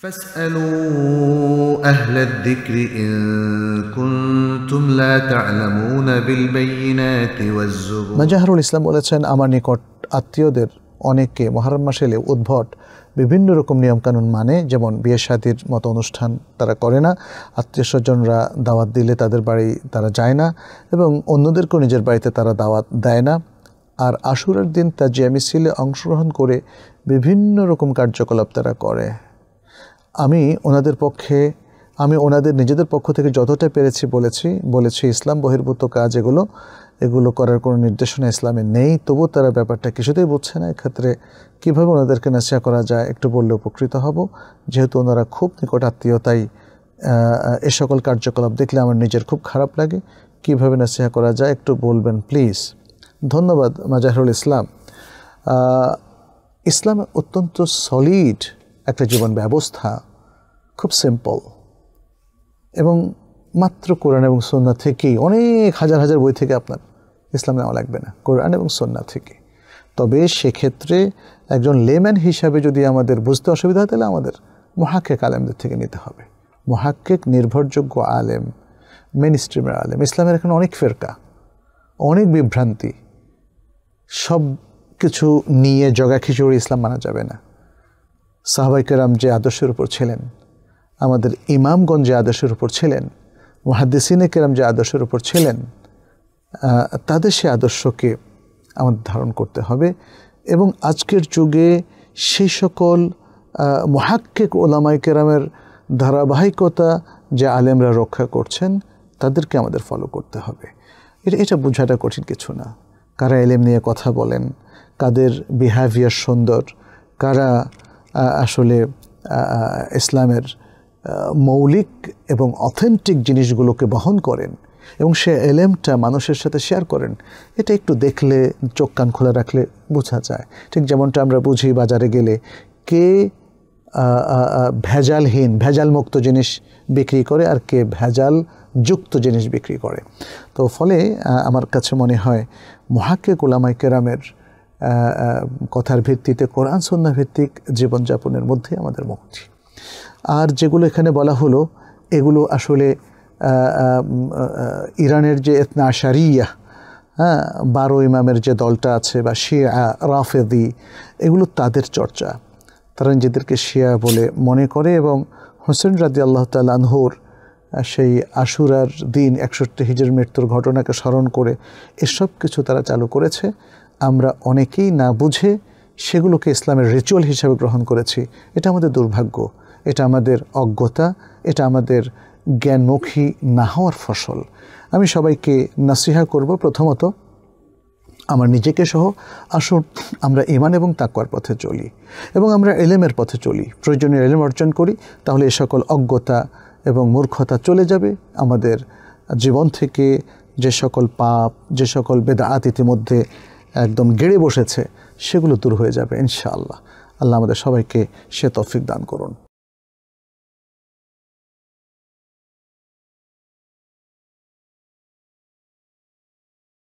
فاسألوا أهل الذكر إن كنتم لا تعلمون بالبينات والزبور ইসলাম বলেছেন আমার নিকট আত্মীয়দের অনেককে মহরম মাসে উদ্ভট বিভিন্ন রকম নিয়মকানুন মানে যেমন বিয়ে শাদির মতো অনুষ্ঠান তারা করে না আত্মীয় স্বজনরা দাওয়াত দিলে তাদের বাড়ি তারা যায় না এবং অন্যদেরকেও নিজের বাড়িতে তারা দাওয়াত দেয় না আর আশুরের দিন তা তাজিয়া মিছিলে অংশগ্রহণ করে বিভিন্ন রকম কার্যকলাপ তারা করে আমি ওনাদের পক্ষে আমি ওনাদের নিজেদের পক্ষ থেকে যতটা পেরেছি বলেছি বলেছি ইসলাম বহির্ভূত কাজ এগুলো এগুলো করার কোনো নির্দেশনা ইসলামে নেই তবু তারা ব্যাপারটা কিছুতেই বুঝছে না এক্ষেত্রে কীভাবে ওনাদেরকে নাসিয়া করা যায় একটু বললে উপকৃত হব যেহেতু ওনারা খুব নিকট আত্মীয়তাই এ সকল কার্যকলাপ দেখলে আমার নিজের খুব খারাপ লাগে কীভাবে নাসিহা করা যায় একটু বলবেন প্লিজ ধন্যবাদ মাজাহরুল ইসলাম ইসলাম অত্যন্ত সলিড একটা জীবন ব্যবস্থা খুব সিম্পল এবং মাত্র কোরআন এবং সন্না থেকেই অনেক হাজার হাজার বই থেকে আপনার ইসলাম নেওয়া লাগবে না কোরআন এবং সন্না থেকে তবে সেক্ষেত্রে একজন লেম্যান হিসাবে যদি আমাদের বুঝতে অসুবিধা হয় তাহলে আমাদের মহাক্ষেক আলেমদের থেকে নিতে হবে মহাক্ষেক নির্ভরযোগ্য আলেম মেন স্ট্রিমের আলেম ইসলামের এখানে অনেক ফেরকা অনেক বিভ্রান্তি সব কিছু নিয়ে জগা খিচুড়ি ইসলাম মানা যাবে না সাহবাইকেরাম যে আদর্শের উপর ছিলেন আমাদের ইমামগঞ্জ যে আদর্শের উপর ছিলেন মহাদিসিনে কেরাম যে আদর্শের উপর ছিলেন তাদের সে আদর্শকে আমাদের ধারণ করতে হবে এবং আজকের যুগে সেই সকল মহাক্কিক ওলামাই কেরামের ধারাবাহিকতা যে আলেমরা রক্ষা করছেন তাদেরকে আমাদের ফলো করতে হবে এটা এটা বোঝাটা কঠিন কিছু না কারা এলেম নিয়ে কথা বলেন কাদের বিহেভিয়ার সুন্দর কারা আসলে ইসলামের মৌলিক এবং অথেন্টিক জিনিসগুলোকে বহন করেন এবং সে এলেমটা মানুষের সাথে শেয়ার করেন এটা একটু দেখলে চোখ কান খোলা রাখলে বোঝা যায় ঠিক যেমনটা আমরা বুঝি বাজারে গেলে কে ভেজালহীন ভেজালমুক্ত জিনিস বিক্রি করে আর কে ভেজাল যুক্ত জিনিস বিক্রি করে তো ফলে আমার কাছে মনে হয় মহাকে গোলামাই কেরামের কথার ভিত্তিতে কোরআন সন্ন্যা ভিত্তিক জীবনযাপনের মধ্যে আমাদের মুক্তি আর যেগুলো এখানে বলা হলো এগুলো আসলে ইরানের যে এতনা আশারিয়া হ্যাঁ বারো ইমামের যে দলটা আছে বা শিয়া রাফেদি এগুলো তাদের চর্চা তারা নিজেদেরকে শিয়া বলে মনে করে এবং হোসেন রাজি আল্লাহ তালানহর সেই আশুরার দিন একষট্টি হিজের মৃত্যুর ঘটনাকে স্মরণ করে এসব কিছু তারা চালু করেছে আমরা অনেকেই না বুঝে সেগুলোকে ইসলামের রিচুয়াল হিসাবে গ্রহণ করেছি এটা আমাদের দুর্ভাগ্য এটা আমাদের অজ্ঞতা এটা আমাদের জ্ঞানমুখী না হওয়ার ফসল আমি সবাইকে নাসিহা করব প্রথমত আমার নিজেকে সহ আসুন আমরা ইমান এবং তাকুয়ার পথে চলি এবং আমরা এলেমের পথে চলি প্রয়োজনীয় এলেম অর্জন করি তাহলে এ সকল অজ্ঞতা এবং মূর্খতা চলে যাবে আমাদের জীবন থেকে যে সকল পাপ যে সকল বেদাআত ইতিমধ্যে একদম গেড়ে বসেছে সেগুলো দূর হয়ে যাবে ইনশাআল্লাহ আল্লাহ আমাদের সবাইকে সে তফিক দান করুন